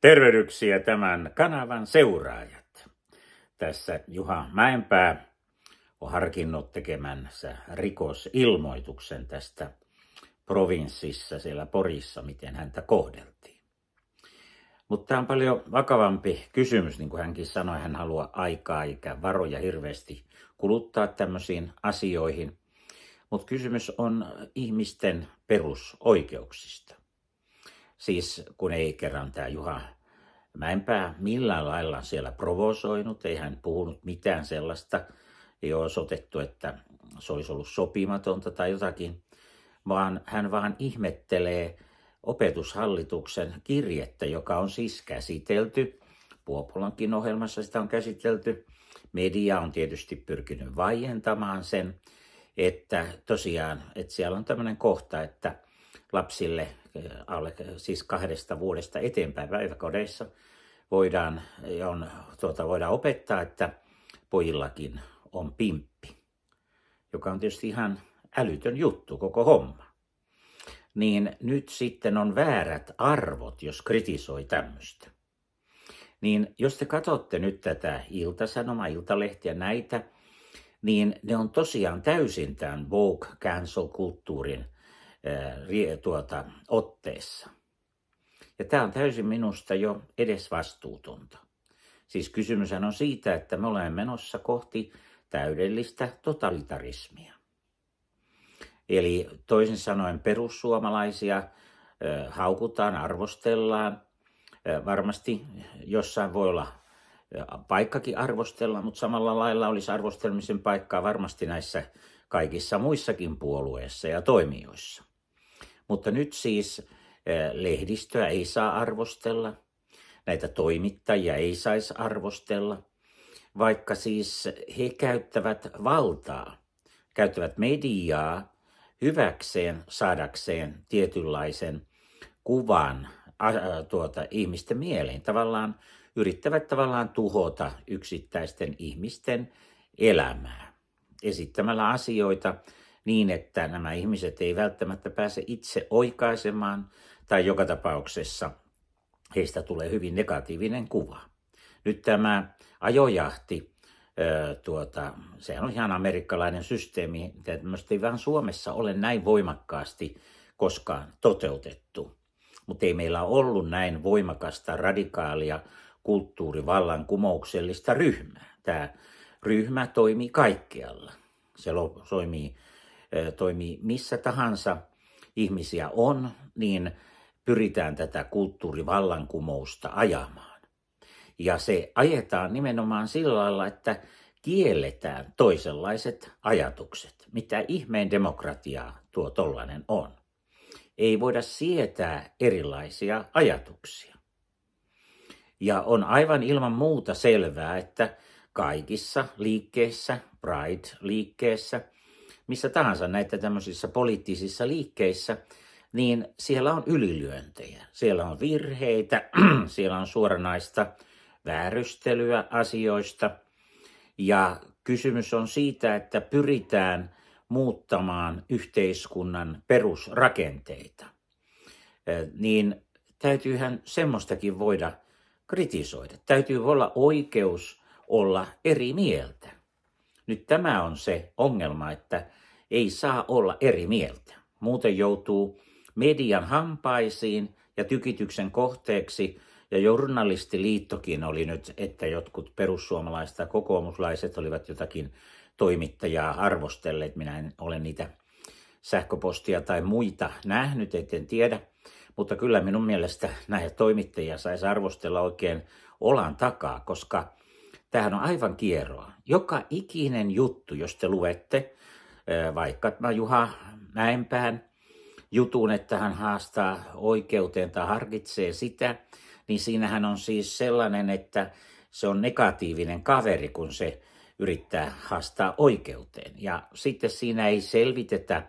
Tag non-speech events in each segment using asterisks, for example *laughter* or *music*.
Tervehdyksiä tämän kanavan seuraajat. Tässä Juha Mäenpää on harkinnut tekemänsä rikosilmoituksen tästä provinssissa siellä Porissa, miten häntä kohdeltiin. Mutta tämä on paljon vakavampi kysymys, niin kuin hänkin sanoi, hän haluaa aikaa eikä varoja hirveästi kuluttaa tämmöisiin asioihin. Mutta kysymys on ihmisten perusoikeuksista. Siis kun ei kerran tämä Juha Mäenpää millään lailla siellä provosoinut, ei hän puhunut mitään sellaista, ei ole osoitettu, että se olisi ollut sopimatonta tai jotakin, vaan hän vaan ihmettelee opetushallituksen kirjettä, joka on siis käsitelty. Puopolankin ohjelmassa sitä on käsitelty. Media on tietysti pyrkinyt vaientamaan sen, että tosiaan, että siellä on tämmöinen kohta, että lapsille alle, siis kahdesta vuodesta eteenpäin päiväkodeissa voidaan, on, tuota, voidaan opettaa, että pojillakin on pimppi, joka on tietysti ihan älytön juttu koko homma. Niin nyt sitten on väärät arvot, jos kritisoi tämmöistä. Niin jos te katsotte nyt tätä iltasanoma, iltalehtiä, näitä, niin ne on tosiaan täysin tämän woke cancel-kulttuurin – ää, tuota, otteessa. Ja tämä on täysin minusta jo edes vastuutonta. Siis kysymys on siitä, että me olemme menossa kohti täydellistä totalitarismia. Eli toisin sanoen perussuomalaisia ö, haukutaan, arvostellaan. Ö, varmasti jossain voi olla paikkakin arvostella, mutta samalla lailla olisi arvostelmisen paikkaa varmasti näissä kaikissa muissakin puolueissa ja toimijoissa. Mutta nyt siis eh, lehdistöä ei saa arvostella, näitä toimittajia ei saisi arvostella, vaikka siis he käyttävät valtaa, käyttävät mediaa hyväkseen saadakseen tietynlaisen kuvan tuota, ihmisten mieleen. Tavallaan yrittävät tavallaan tuhota yksittäisten ihmisten elämää esittämällä asioita, niin, että nämä ihmiset ei välttämättä pääse itse oikaisemaan tai joka tapauksessa heistä tulee hyvin negatiivinen kuva. Nyt tämä ajojahti, tuota, sehän on ihan amerikkalainen systeemi, tämmöistä ei vaan Suomessa ole näin voimakkaasti koskaan toteutettu. Mutta ei meillä ollut näin voimakasta, radikaalia, kumouksellista ryhmää. Tämä ryhmä toimii kaikkialla. Se toimii toimii missä tahansa ihmisiä on, niin pyritään tätä kulttuurivallankumousta ajamaan. Ja se ajetaan nimenomaan sillä lailla, että kielletään toisenlaiset ajatukset. Mitä ihmeen demokratiaa tuo tollainen on? Ei voida sietää erilaisia ajatuksia. Ja on aivan ilman muuta selvää, että kaikissa liikkeissä, Pride-liikkeessä – missä tahansa näitä tämmöisissä poliittisissa liikkeissä, niin siellä on ylilyöntejä, siellä on virheitä, *clears throat* siellä on suoranaista väärystelyä asioista. Ja kysymys on siitä, että pyritään muuttamaan yhteiskunnan perusrakenteita. Niin täytyyhän semmoistakin voida kritisoida. Täytyy olla oikeus olla eri mieltä. Nyt tämä on se ongelma, että ei saa olla eri mieltä. Muuten joutuu median hampaisiin ja tykityksen kohteeksi, ja journalistiliittokin oli nyt, että jotkut perussuomalaiset ja kokoomuslaiset olivat jotakin toimittajaa arvostelleet. Minä en ole niitä sähköpostia tai muita nähnyt, etten tiedä. Mutta kyllä minun mielestä näitä toimittajia saisi arvostella oikein olan takaa, koska tähän on aivan kierroa, Joka ikinen juttu, jos te luette Eh, vaikka Juha Mäenpään jutun, että hän haastaa oikeuteen tai harkitsee sitä, niin siinähän on siis sellainen, että se on negatiivinen kaveri, kun se yrittää haastaa oikeuteen. Ja sitten siinä ei selvitetä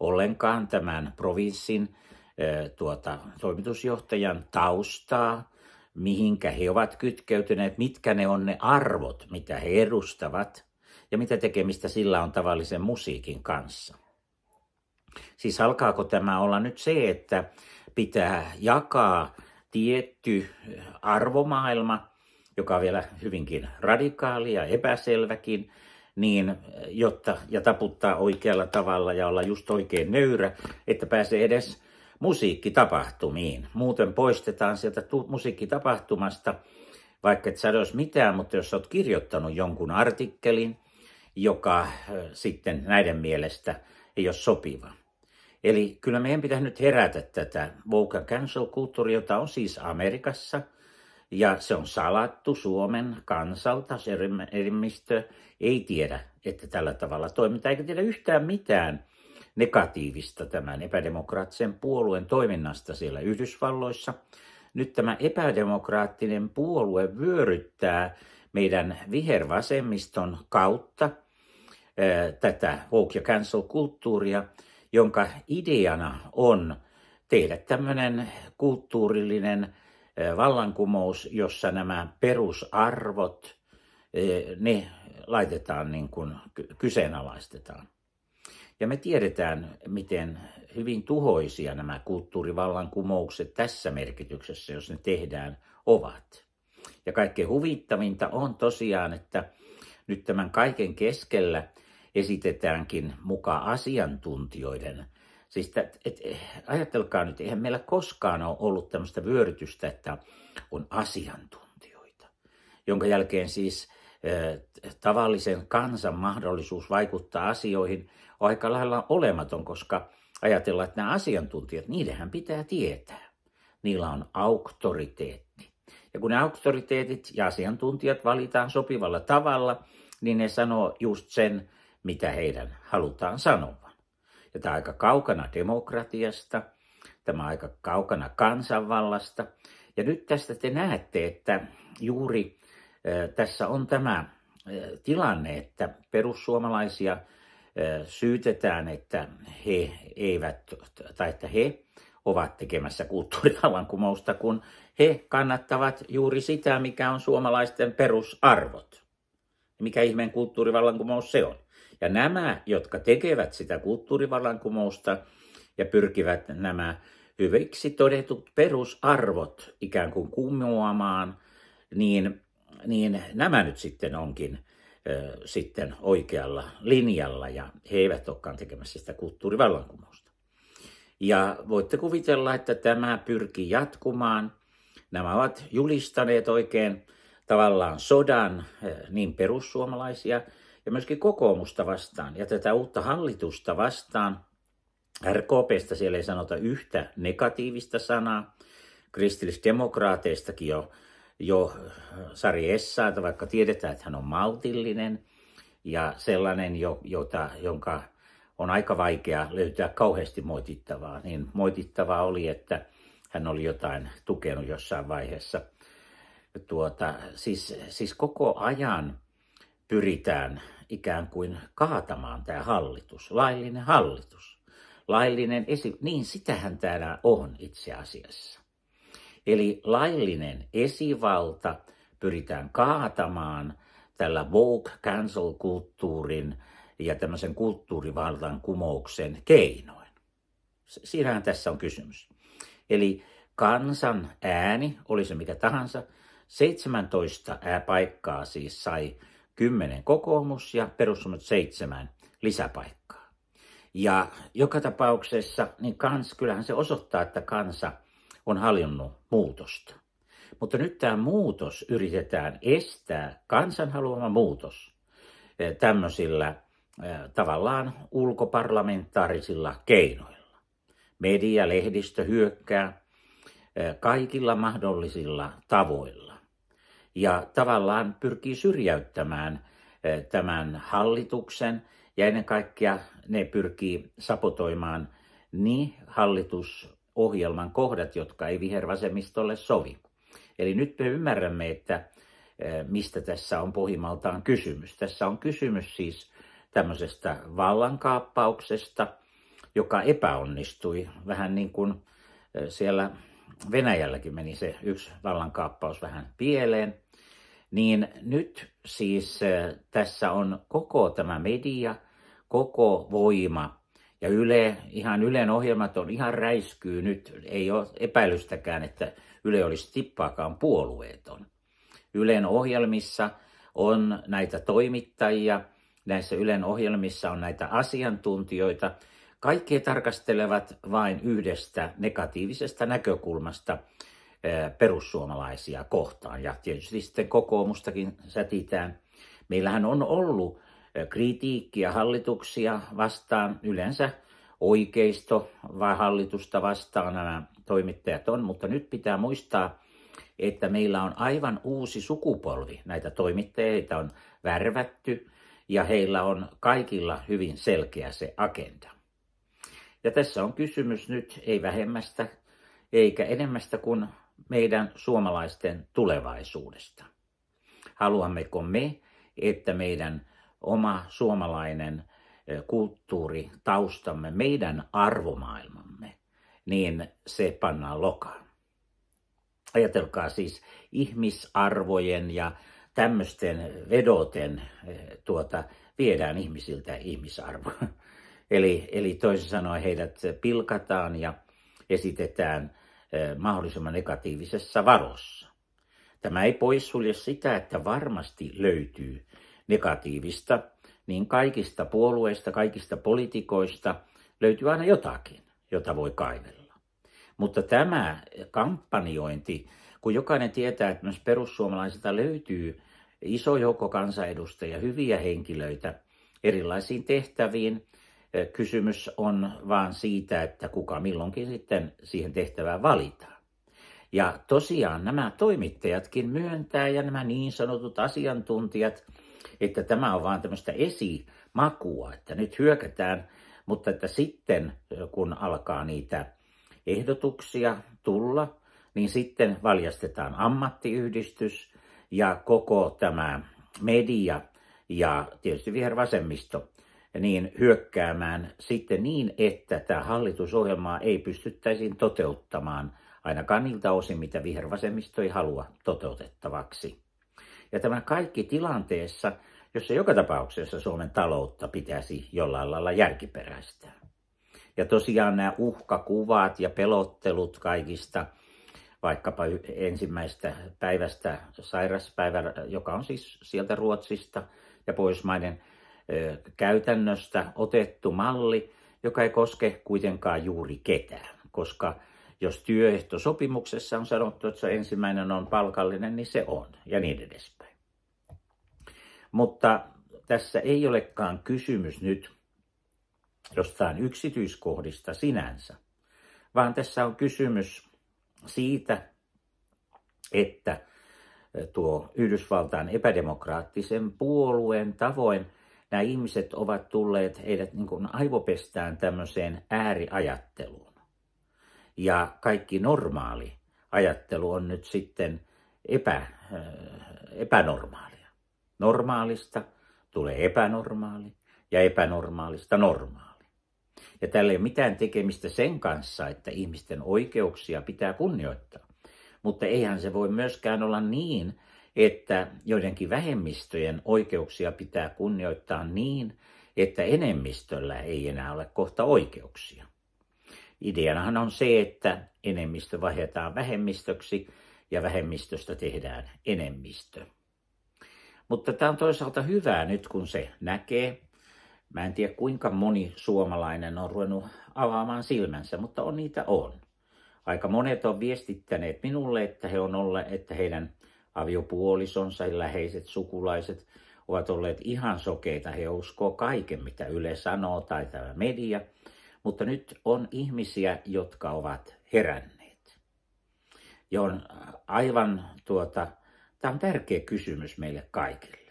ollenkaan tämän provinssin eh, tuota, toimitusjohtajan taustaa, mihinkä he ovat kytkeytyneet, mitkä ne on ne arvot, mitä he edustavat – ja mitä tekemistä sillä on tavallisen musiikin kanssa. Siis alkaako tämä olla nyt se, että pitää jakaa tietty arvomaailma, joka on vielä hyvinkin radikaali ja epäselväkin, niin jotta ja taputtaa oikealla tavalla ja olla just oikein nöyrä, että pääsee edes musiikkitapahtumiin. Muuten poistetaan sieltä tu- musiikkitapahtumasta, vaikka et sä mitään, mutta jos sä oot kirjoittanut jonkun artikkelin – joka äh, sitten näiden mielestä ei ole sopiva. Eli kyllä meidän pitää nyt herätä tätä woke cancel-kulttuuri, jota on siis Amerikassa, ja se on salattu Suomen kansalta, se erimistö ei tiedä, että tällä tavalla toimitaan, eikä tiedä yhtään mitään negatiivista tämän epädemokraattisen puolueen toiminnasta siellä Yhdysvalloissa. Nyt tämä epädemokraattinen puolue vyöryttää meidän vihervasemmiston kautta – tätä woke ja cancel-kulttuuria, jonka ideana on tehdä tämmöinen kulttuurillinen vallankumous, jossa nämä perusarvot, ne laitetaan niin kuin kyseenalaistetaan. Ja me tiedetään, miten hyvin tuhoisia nämä kulttuurivallankumoukset tässä merkityksessä, jos ne tehdään, ovat. Ja kaikkein huvittavinta on tosiaan, että nyt tämän kaiken keskellä esitetäänkin mukaan asiantuntijoiden. Siis tät, et, eh, ajatelkaa nyt, eihän meillä koskaan ole ollut tämmöistä vyörytystä, että on asiantuntijoita, jonka jälkeen siis eh, tavallisen kansan mahdollisuus vaikuttaa asioihin on aika lailla olematon, koska ajatellaan, että nämä asiantuntijat, niidenhän pitää tietää. Niillä on auktoriteetti. Ja kun ne auktoriteetit ja asiantuntijat valitaan sopivalla tavalla – niin ne sanoo just sen, mitä heidän halutaan sanovan. Ja tämä on aika kaukana demokratiasta, tämä on aika kaukana kansanvallasta. Ja nyt tästä te näette, että juuri tässä on tämä tilanne, että perussuomalaisia syytetään, että he eivät, tai että he ovat tekemässä kulttuurivallankumousta, kun he kannattavat juuri sitä, mikä on suomalaisten perusarvot mikä ihmeen kulttuurivallankumous se on. Ja nämä, jotka tekevät sitä kulttuurivallankumousta ja pyrkivät nämä hyviksi todetut perusarvot ikään kuin kumoamaan, niin, niin nämä nyt sitten onkin ö, sitten oikealla linjalla ja he eivät olekaan tekemässä sitä kulttuurivallankumousta. Ja voitte kuvitella, että tämä pyrkii jatkumaan. Nämä ovat julistaneet oikein tavallaan sodan eh, niin perussuomalaisia ja myöskin kokoomusta vastaan ja tätä uutta hallitusta vastaan. RKPstä siellä ei sanota yhtä negatiivista sanaa. Kristillisdemokraateistakin jo, jo eh, Sari Essaata, vaikka tiedetään, että hän on maltillinen ja sellainen, jo, jota, jonka on aika vaikea löytää kauheasti moitittavaa. Niin moitittavaa oli, että hän oli jotain tukenut jossain vaiheessa – tuota, siis, siis koko ajan pyritään ikään kuin kaatamaan tämä hallitus, laillinen hallitus, laillinen esi... Niin sitähän täällä on itse asiassa. Eli laillinen esivalta pyritään kaatamaan tällä woke cancel-kulttuurin ja tämmöisen kulttuurivaltan kumouksen keinoin. Siinähän tässä on kysymys. Eli kansan ääni, oli se mikä tahansa, 17 paikkaa siis sai 10 kokoomus ja perussuomalaiset 7 lisäpaikkaa. Ja joka tapauksessa, niin kans, kyllähän se osoittaa, että kansa on hallinnut muutosta. Mutta nyt tämä muutos yritetään estää, kansan haluama muutos, eh, tämmöisillä eh, tavallaan ulkoparlamentaarisilla keinoilla. Media, lehdistö hyökkää eh, kaikilla mahdollisilla tavoilla ja tavallaan pyrkii syrjäyttämään eh, tämän hallituksen ja ennen kaikkea ne pyrkii sapotoimaan niin hallitusohjelman kohdat, jotka ei vihervasemmistolle sovi. Eli nyt me ymmärrämme, että eh, mistä tässä on pohjimmaltaan kysymys. Tässä on kysymys siis tämmöisestä vallankaappauksesta, joka epäonnistui vähän niin kuin eh, siellä Venäjälläkin meni se yksi vallankaappaus vähän pieleen, niin nyt siis eh, tässä on koko tämä media, koko voima ja Yle, ihan Ylen ohjelmat on ihan räiskyy nyt, ei ole epäilystäkään, että Yle olisi tippaakaan puolueeton. Ylen ohjelmissa on näitä toimittajia, näissä Ylen ohjelmissa on näitä asiantuntijoita, kaikki tarkastelevat vain yhdestä negatiivisesta näkökulmasta perussuomalaisia kohtaan ja tietysti sitten kokoomustakin sätitään. Meillähän on ollut kritiikkiä hallituksia vastaan yleensä oikeisto vai hallitusta vastaan nämä toimittajat on, mutta nyt pitää muistaa, että meillä on aivan uusi sukupolvi näitä toimittajia, on värvätty ja heillä on kaikilla hyvin selkeä se agenda. Ja tässä on kysymys nyt ei vähemmästä eikä enemmästä kuin meidän suomalaisten tulevaisuudesta. Haluammeko me, että meidän oma suomalainen kulttuuri, taustamme, meidän arvomaailmamme, niin se pannaan lokaan. Ajatelkaa siis ihmisarvojen ja tämmöisten vedoten tuota, viedään ihmisiltä ihmisarvo. Eli, eli toisin sanoen heidät pilkataan ja esitetään mahdollisimman negatiivisessa valossa. Tämä ei poissulje sitä, että varmasti löytyy negatiivista, niin kaikista puolueista, kaikista politikoista löytyy aina jotakin, jota voi kaivella. Mutta tämä kampanjointi, kun jokainen tietää, että myös perussuomalaisilta löytyy iso joukko kansanedustajia, hyviä henkilöitä erilaisiin tehtäviin, Kysymys on vaan siitä, että kuka milloinkin sitten siihen tehtävään valitaan. Ja tosiaan nämä toimittajatkin myöntää ja nämä niin sanotut asiantuntijat, että tämä on vaan tämmöistä esimakua, että nyt hyökätään, mutta että sitten kun alkaa niitä ehdotuksia tulla, niin sitten valjastetaan ammattiyhdistys ja koko tämä media ja tietysti vihervasemmisto niin hyökkäämään sitten niin, että tämä hallitusohjelmaa ei pystyttäisiin toteuttamaan ainakaan niiltä osin, mitä vihervasemmisto ei halua toteutettavaksi. Ja tämä kaikki tilanteessa, jossa joka tapauksessa Suomen taloutta pitäisi jollain lailla järkiperäistää. Ja tosiaan nämä uhkakuvat ja pelottelut kaikista, vaikkapa ensimmäistä päivästä sairaspäivä, joka on siis sieltä Ruotsista ja Pohjoismaiden käytännöstä otettu malli, joka ei koske kuitenkaan juuri ketään, koska jos työehtosopimuksessa on sanottu, että se ensimmäinen on palkallinen, niin se on ja niin edespäin. Mutta tässä ei olekaan kysymys nyt jostain yksityiskohdista sinänsä, vaan tässä on kysymys siitä, että tuo Yhdysvaltain epädemokraattisen puolueen tavoin – nämä ihmiset ovat tulleet heidät niin kuin aivopestään tämmöiseen ääriajatteluun. Ja kaikki normaali ajattelu on nyt sitten epä, äh, epänormaalia. Normaalista tulee epänormaali ja epänormaalista normaali. Ja tällä ei ole mitään tekemistä sen kanssa, että ihmisten oikeuksia pitää kunnioittaa. Mutta eihän se voi myöskään olla niin, että joidenkin vähemmistöjen oikeuksia pitää kunnioittaa niin, että enemmistöllä ei enää ole kohta oikeuksia. Ideanahan on se, että enemmistö vaihdetaan vähemmistöksi ja vähemmistöstä tehdään enemmistö. Mutta tämä on toisaalta hyvää nyt, kun se näkee. Mä en tiedä, kuinka moni suomalainen on ruvennut avaamaan silmänsä, mutta on niitä on. Aika monet on viestittäneet minulle, että he on olleet, että heidän aviopuolisonsa ja läheiset sukulaiset ovat olleet ihan sokeita. He uskoo kaiken, mitä Yle sanoo tai tämä media, mutta nyt on ihmisiä, jotka ovat heränneet. Ja on äh, aivan tuota, tämä on tärkeä kysymys meille kaikille.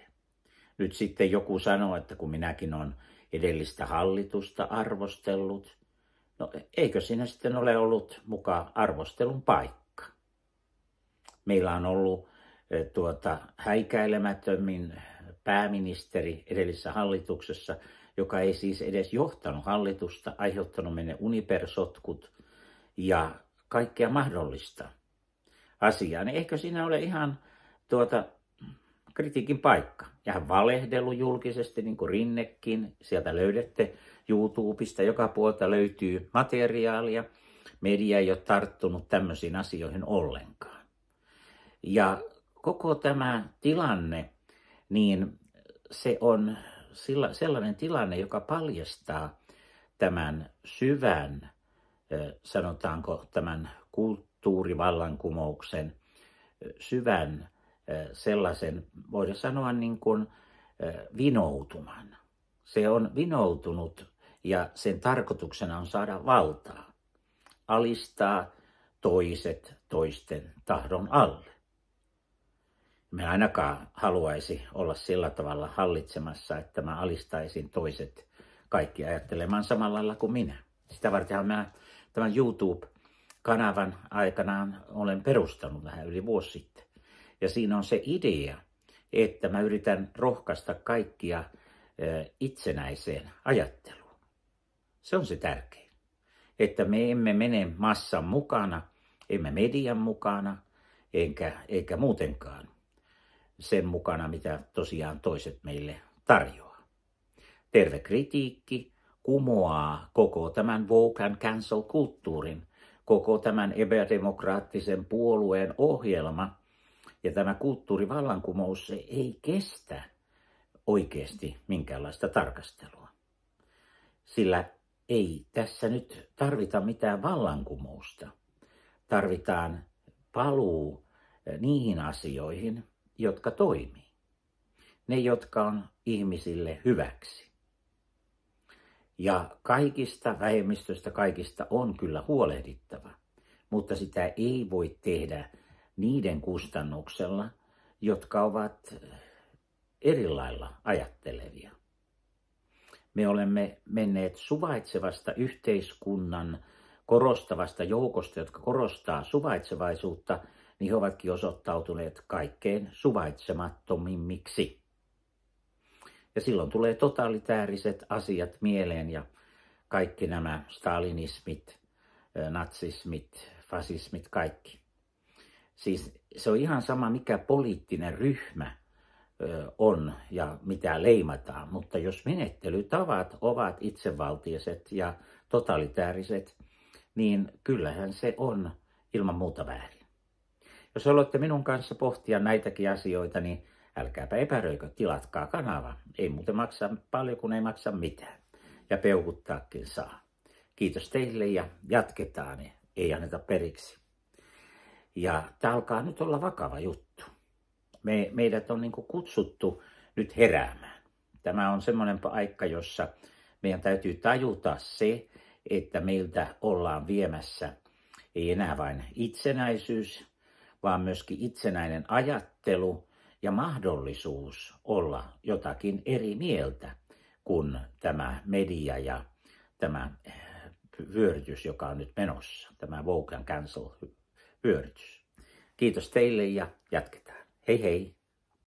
Nyt sitten joku sanoo, että kun minäkin olen edellistä hallitusta arvostellut, no eikö siinä sitten ole ollut mukaan arvostelun paikka? Meillä on ollut Eh, tuota, häikäilemättömin pääministeri edellisessä hallituksessa, joka ei siis edes johtanut hallitusta, aiheuttanut menne unipersotkut ja kaikkea mahdollista asiaa. Niin ehkä siinä ole ihan tuota, kritiikin paikka. Ja hän valehdellut julkisesti, niin kuin Rinnekin. Sieltä löydätte YouTubesta, joka puolta löytyy materiaalia. Media ei ole tarttunut tämmöisiin asioihin ollenkaan. Ja koko tämä tilanne, niin se on sellainen tilanne, joka paljastaa tämän syvän, sanotaanko tämän kulttuurivallankumouksen, syvän sellaisen, voidaan sanoa niin kuin vinoutuman. Se on vinoutunut ja sen tarkoituksena on saada valtaa, alistaa toiset toisten tahdon alle me ainakaan haluaisi olla sillä tavalla hallitsemassa, että mä alistaisin toiset kaikki ajattelemaan samalla lailla kuin minä. Sitä vartenhan mä tämän YouTube-kanavan aikanaan olen perustanut vähän yli vuosi sitten. Ja siinä on se idea, että mä yritän rohkaista kaikkia itsenäiseen ajatteluun. Se on se tärkein. Että me emme mene massan mukana, emme median mukana, enkä, eikä muutenkaan sen mukana, mitä tosiaan toiset meille tarjoaa. Terve kritiikki kumoaa koko tämän woke and cancel-kulttuurin, koko tämän epädemokraattisen puolueen ohjelma ja tämä kulttuurivallankumous se ei kestä oikeasti minkäänlaista tarkastelua. Sillä ei tässä nyt tarvita mitään vallankumousta. Tarvitaan paluu niihin asioihin, jotka toimii. Ne, jotka on ihmisille hyväksi. Ja kaikista vähemmistöistä, kaikista on kyllä huolehdittava, mutta sitä ei voi tehdä niiden kustannuksella, jotka ovat erilailla ajattelevia. Me olemme menneet suvaitsevasta yhteiskunnan korostavasta joukosta, jotka korostaa suvaitsevaisuutta – niin he ovatkin osoittautuneet kaikkein suvaitsemattomimmiksi. Ja silloin tulee totalitääriset asiat mieleen ja kaikki nämä stalinismit, natsismit, fasismit, kaikki. Siis se on ihan sama, mikä poliittinen ryhmä on ja mitä leimataan, mutta jos menettelytavat ovat itsevaltiiset ja totalitääriset, niin kyllähän se on ilman muuta väärin. Jos haluatte minun kanssa pohtia näitäkin asioita, niin älkääpä epäröikö, tilatkaa kanava. Ei muuten maksa paljon, kun ei maksa mitään. Ja peukuttaakin saa. Kiitos teille ja jatketaan, ei anneta periksi. Ja tämä alkaa nyt olla vakava juttu. Me, meidät on niin kutsuttu nyt heräämään. Tämä on semmoinen paikka, jossa meidän täytyy tajuta se, että meiltä ollaan viemässä ei enää vain itsenäisyys vaan myöskin itsenäinen ajattelu ja mahdollisuus olla jotakin eri mieltä kuin tämä media ja tämä eh, vyörytys, joka on nyt menossa, tämä Vogue Cancel vyörytys. Kiitos teille ja jatketaan. Hei hei!